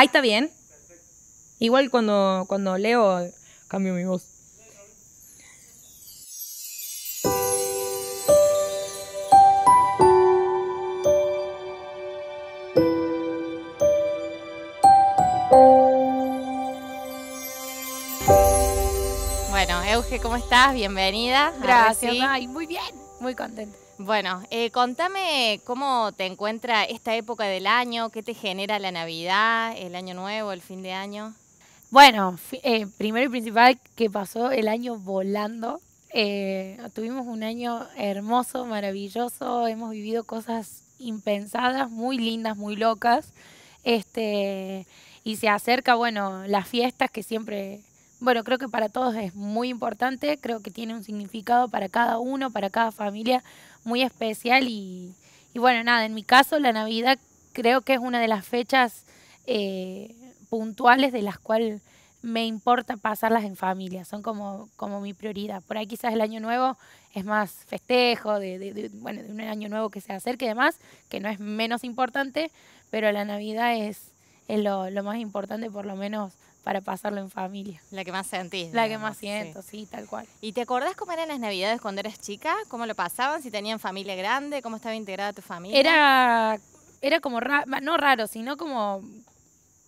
Ahí está bien. Igual cuando, cuando leo, cambio mi voz. Bueno, Euge, ¿cómo estás? Bienvenida. Gracias. muy bien. Muy contenta. Bueno, eh, contame cómo te encuentra esta época del año, qué te genera la Navidad, el Año Nuevo, el fin de año. Bueno, eh, primero y principal que pasó el año volando. Eh, tuvimos un año hermoso, maravilloso, hemos vivido cosas impensadas, muy lindas, muy locas. Este, y se acerca, bueno, las fiestas que siempre bueno, creo que para todos es muy importante, creo que tiene un significado para cada uno, para cada familia, muy especial y, y bueno, nada, en mi caso la Navidad creo que es una de las fechas eh, puntuales de las cuales me importa pasarlas en familia, son como, como mi prioridad. Por ahí quizás el año nuevo es más festejo, de, de, bueno, de un año nuevo que se acerque y que no es menos importante, pero la Navidad es, lo, lo, más importante, por lo menos para pasarlo en familia. La que más sentís. La que más siento, sí. tal cual. ¿Y te acordás cómo eran las navidades cuando eras chica? ¿Cómo lo pasaban? ¿Si tenían familia grande? ¿Cómo estaba integrada tu familia? Era, era como, no raro, sino como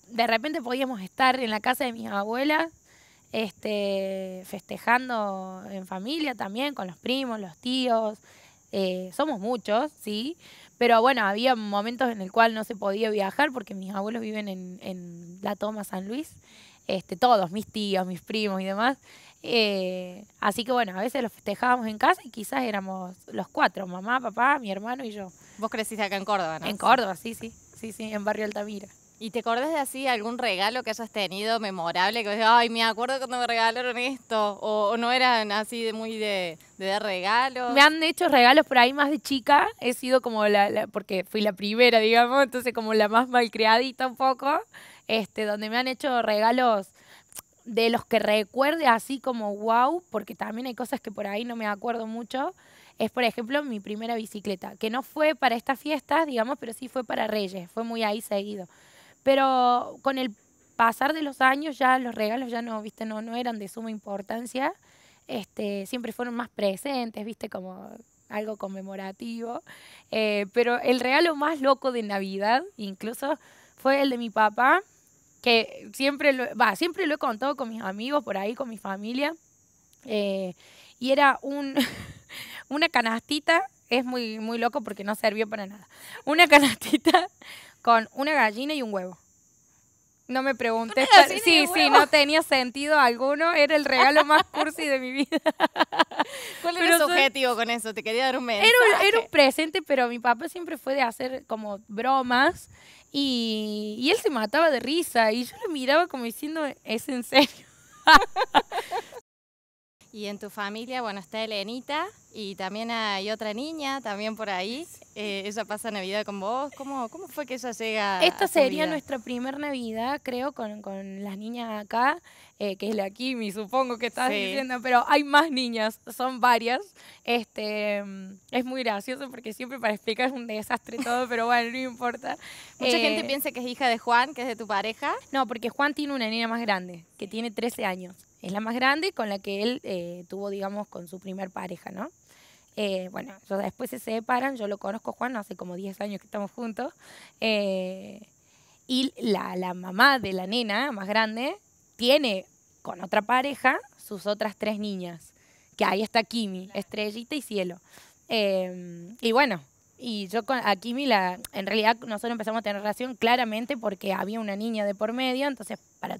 de repente podíamos estar en la casa de mis abuelas este, festejando en familia también, con los primos, los tíos. Eh, somos muchos, sí, pero bueno, había momentos en el cual no se podía viajar porque mis abuelos viven en la Toma San Luis este, todos, mis tíos, mis primos y demás. Eh, así que bueno, a veces los festejábamos en casa y quizás éramos los cuatro, mamá, papá, mi hermano y yo. Vos creciste acá en Córdoba, ¿no? En Córdoba, sí, sí, sí, sí, en Barrio Altamira. ¿Y te acordás de así algún regalo que hayas tenido memorable? Que ay, me acuerdo cuando me regalaron esto. O, no eran así de muy de, de, regalos. Me han hecho regalos por ahí más de chica. He sido como la, porque fui la primera, digamos, entonces como la más malcriadita un poco este, donde me han hecho regalos de los que recuerde así como wow, porque también hay cosas que por ahí no me acuerdo mucho, es por ejemplo mi primera bicicleta, que no fue para estas fiestas, digamos, pero sí fue para Reyes, fue muy ahí seguido. Pero con el pasar de los años ya los regalos ya no, viste, no, no eran de suma importancia, este, siempre fueron más presentes, viste, como algo conmemorativo. Eh, pero el regalo más loco de Navidad incluso fue el de mi papá, que siempre lo, siempre lo he contado con mis amigos por ahí, con mi familia. Eh, y era un, una canastita, es muy, muy loco porque no sirvió para nada. Una canastita con una gallina y un huevo. No me preguntes. Sí, sí, no tenía sentido alguno. Era el regalo más cursi de mi vida. ¿Cuál era su objetivo con eso? Te quería dar un mensaje. Era, era un presente, pero mi papá siempre fue de hacer como bromas y, y él se mataba de risa y yo lo miraba como diciendo, es en serio. Y en tu familia, bueno, está Elenita y también hay otra niña también por ahí. Eh, ella pasa Navidad con vos. ¿Cómo, cómo fue que ella llega? Esta sería nuestra primer Navidad, creo, con, las niñas acá, eh, que es la Kimi, supongo que estás diciendo, pero hay más niñas, son varias. Este, mm, es muy gracioso porque siempre para explicar es un desastre todo, pero bueno, no importa. Mucha eh, gente piensa que es hija de Juan, que es de tu pareja. No, porque Juan tiene una niña más grande, que tiene 13 años es la más grande con la que él eh, tuvo, digamos, con su primer pareja, ¿no? Eh, bueno, después se separan, yo lo conozco Juan, hace como 10 años que estamos juntos, eh, y la, la, mamá de la nena más grande tiene con otra pareja sus otras tres niñas, que ahí está Kimi, Estrellita y Cielo. Em, y bueno, y yo con, Kimi, la, en realidad nosotros empezamos a tener relación claramente porque había una niña de por medio, entonces para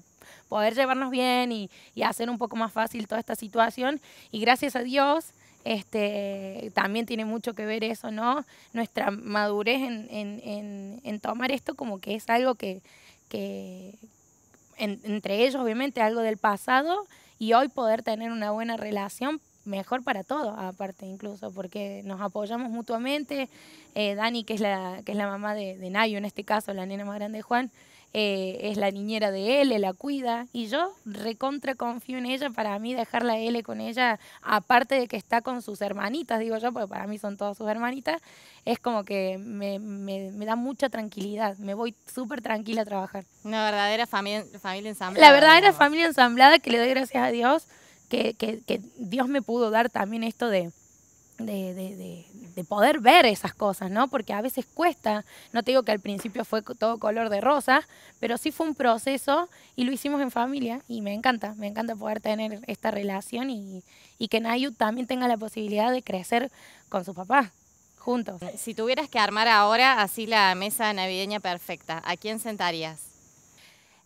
poder llevarnos bien y, y hacer un poco más fácil toda esta situación. Y gracias a Dios, este, también tiene mucho que ver eso, ¿no? Nuestra madurez en, en, en, tomar esto como que es algo que, entre ellos obviamente algo del pasado y hoy poder tener una buena relación mejor para todos, aparte incluso, porque nos apoyamos mutuamente. Eh, Dani, que es la, que es la mamá de, de Nayo en este caso, la nena más grande de Juan, eh, es la niñera de L, la cuida, y yo recontra confío en ella, para mí dejarla L con ella, aparte de que está con sus hermanitas, digo yo, porque para mí son todas sus hermanitas, es como que me, da mucha tranquilidad, me voy súper tranquila a trabajar. Una verdadera familia, ensamblada. La verdadera familia ensamblada que le doy gracias a Dios, que Dios me pudo dar también esto de de, poder ver esas cosas, ¿no? Porque a veces cuesta, no te digo que al principio fue todo color de rosa, pero sí fue un proceso y lo hicimos en familia y me encanta, me encanta poder tener esta relación y, que Nayu también tenga la posibilidad de crecer con su papá, juntos. Eh, si tuvieras que armar ahora así la mesa navideña perfecta, ¿a quién sentarías?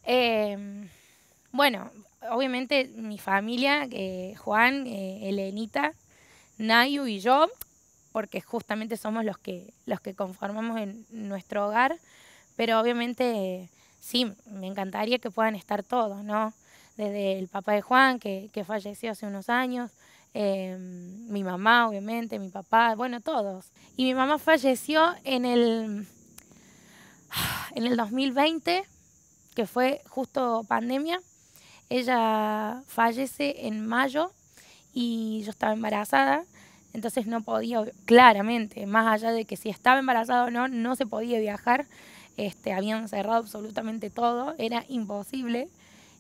Em, bueno, obviamente mi familia, eh, Juan, eh, Elenita, Nayu y yo, porque justamente somos los que, los que conformamos en nuestro hogar, pero obviamente sí, me encantaría que puedan estar todos, ¿no? Desde el papá de Juan, que, falleció hace unos años, em, mi mamá, obviamente, mi papá, bueno, todos. Y mi mamá falleció en el, en el 2020, que fue justo pandemia. Ella fallece en mayo y yo estaba embarazada, entonces no podía, claramente, más allá de que si estaba embarazada o no, no se podía viajar, este, habían cerrado absolutamente todo, era imposible.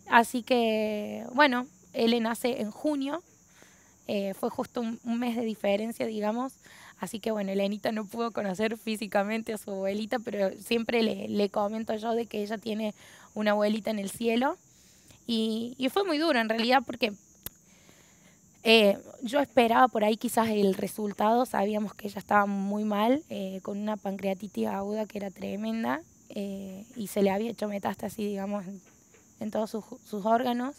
Así que, bueno, él nace en junio, eh, fue justo un, mes de diferencia, digamos. Así que bueno, Elenita no pudo conocer físicamente a su abuelita, pero siempre le, le comento yo de que ella tiene una abuelita en el cielo. Y, y, fue muy duro en realidad porque eh, yo esperaba por ahí quizás el resultado, sabíamos que ella estaba muy mal, eh, con una pancreatitis aguda que era tremenda eh, y se le había hecho metástasis, digamos, en, todos sus, sus, órganos.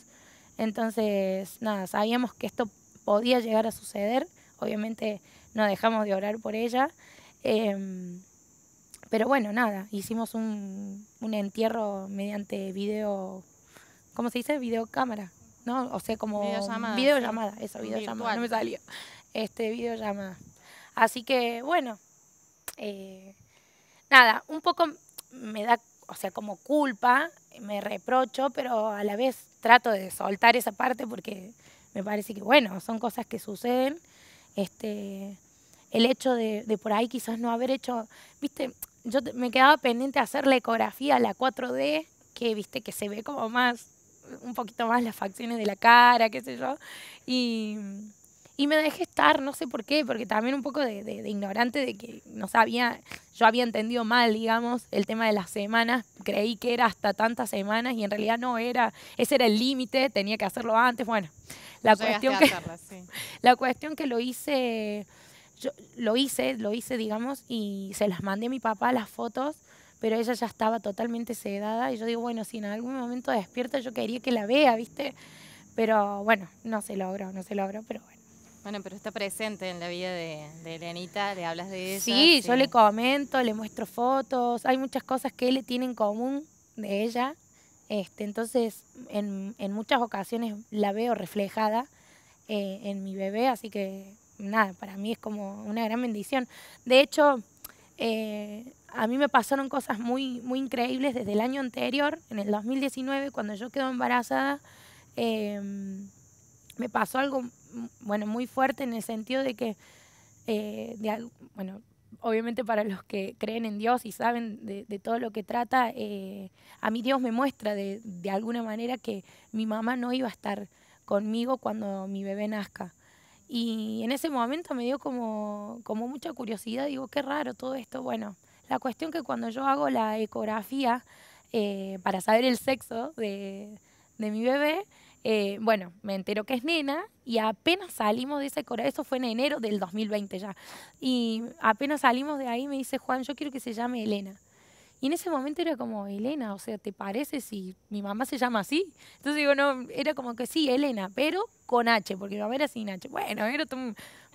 Entonces, nada, sabíamos que esto podía llegar a suceder, obviamente no dejamos de orar por ella. Em, pero bueno, nada, hicimos un, un entierro mediante video, ¿cómo se dice? Videocámara no, o sea, como videollamada, eso, videollamada, no me salió, Este, videollamada. Así que, bueno, eh, nada, un poco me da, o sea, como culpa, me reprocho, pero a la vez trato de soltar esa parte porque me parece que, bueno, son cosas que suceden. Este, el hecho de, de por ahí quizás no haber hecho, viste, yo me quedaba pendiente hacer la ecografía la 4D, que viste que se ve como más un poquito más las facciones de la cara, qué sé yo. Y, me dejé estar, no sé por qué, porque también un poco de, ignorante de que no sabía, yo había entendido mal, digamos, el tema de las semanas, creí que era hasta tantas semanas y en realidad no era, ese era el límite, tenía que hacerlo antes, bueno, la, cuestión, que, la cuestión que lo hice, yo, lo hice, lo hice, digamos, y se las mandé a mi papá las fotos pero ella ya estaba totalmente sedada y yo digo, bueno, si en algún momento despierta yo quería que la vea, ¿viste? Pero bueno, no se logró, no se logró, pero bueno. Bueno, pero está presente en la vida de, de Elenita, le hablas de ella. Sí, yo le comento, le muestro fotos, hay muchas cosas que él tiene en común de ella. Este, entonces, en, muchas ocasiones la veo reflejada eh, en mi bebé, así que nada, para mí es como una gran bendición. De hecho, eh, a mí me pasaron cosas muy, muy increíbles desde el año anterior, en el 2019, cuando yo quedo embarazada. Em, me pasó algo, bueno, muy fuerte en el sentido de que, eh, bueno, obviamente para los que creen en Dios y saben de, todo lo que trata, eh, a mí Dios me muestra de, alguna manera que mi mamá no iba a estar conmigo cuando mi bebé nazca. Y en ese momento me dio como, como mucha curiosidad, digo, qué raro todo esto. Bueno, la cuestión que cuando yo hago la ecografía eh, para saber el sexo de, mi bebé, eh, bueno, me entero que es nena y apenas salimos de esa ecografía, eso fue en enero del 2020 ya, y apenas salimos de ahí me dice Juan, yo quiero que se llame Elena. Y en ese momento era como, Elena, o sea, ¿te parece si mi mamá se llama así? Entonces digo, no, era como que sí, Elena, pero con H, porque mi mamá era sin H. Bueno,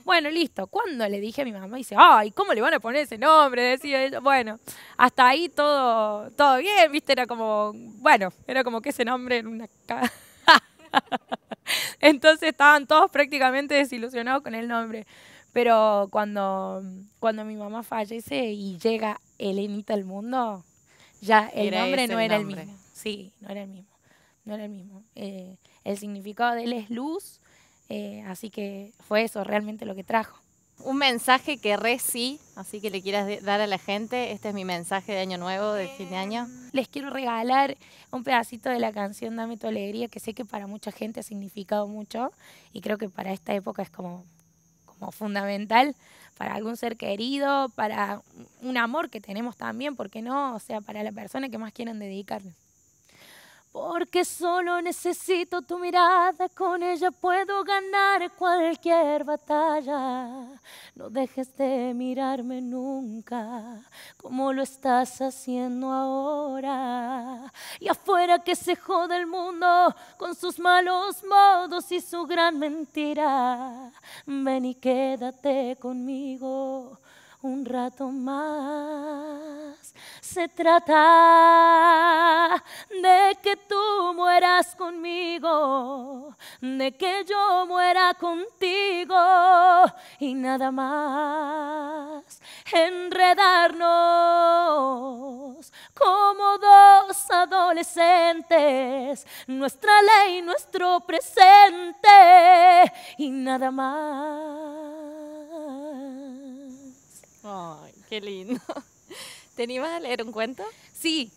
bueno, listo. Cuando le dije a mi mamá, dice, ay, ¿cómo le van a poner ese nombre? Decía Bueno, hasta ahí todo, todo bien, viste, era como, bueno, era como que ese nombre en una Entonces estaban todos prácticamente desilusionados con el nombre. Pero cuando, mm, cuando mi mamá fallece y llega Elenita al mundo, ya el nombre no era el mismo. Sí, no era el mismo. era el mismo. Eh, el significado de él es luz, eh, así que fue eso realmente lo que trajo. Un mensaje que re sí, así que le quieras dar a la gente. Este es mi mensaje de Año Nuevo, de fin de año. Les quiero regalar un pedacito de la canción Dame tu Alegría, que sé que para mucha gente ha significado mucho y creo que para esta época es como como fundamental para algún ser querido, para un amor que tenemos también, porque no? O sea, para la persona que más quieren dedicarle. Porque solo necesito tu mirada, con ella puedo ganar cualquier batalla. No dejes de mirarme nunca, como lo estás haciendo ahora. Y afuera que se joda el mundo con sus malos modos y su gran mentira. Ven y quédate conmigo un rato más se trata de que tú mueras conmigo, de que yo muera contigo y nada más. Enredarnos como dos adolescentes, nuestra ley, nuestro presente y nada más. Ay, qué lindo. ¿Te a leer un cuento? Sí.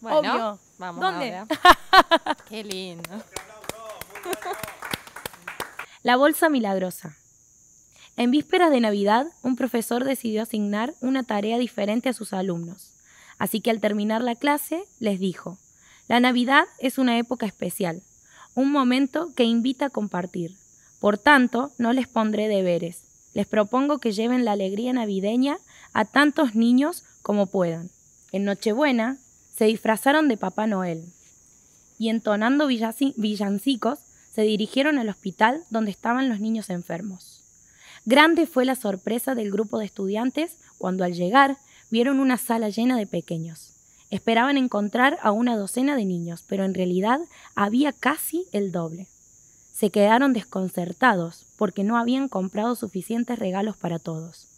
Bueno, vamos ¿Dónde? Qué lindo. La bolsa milagrosa. En vísperas de Navidad, un profesor decidió asignar una tarea diferente a sus alumnos. Así que al terminar la clase, les dijo, la Navidad es una época especial, un momento que invita a compartir. Por tanto, no les pondré deberes. Les propongo que lleven la alegría navideña a tantos niños como puedan. En Nochebuena se disfrazaron de Papá Noel y entonando villancicos se dirigieron al hospital donde estaban los niños enfermos. Grande fue la sorpresa del grupo de estudiantes cuando al llegar vieron una sala llena de pequeños. Esperaban encontrar a una docena de niños, pero en realidad había casi el doble. Se quedaron desconcertados porque no habían comprado suficientes regalos para todos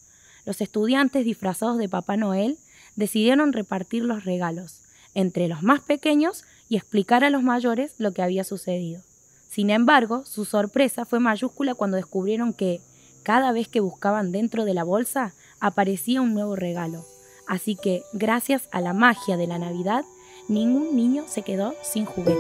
los estudiantes disfrazados de Papá Noel decidieron repartir los regalos entre los más pequeños y explicar a los mayores lo que había sucedido. Sin embargo, su sorpresa fue mayúscula cuando descubrieron que, cada vez que buscaban dentro de la bolsa, aparecía un nuevo regalo. Así que, gracias a la magia de la Navidad, ningún niño se quedó sin juguete.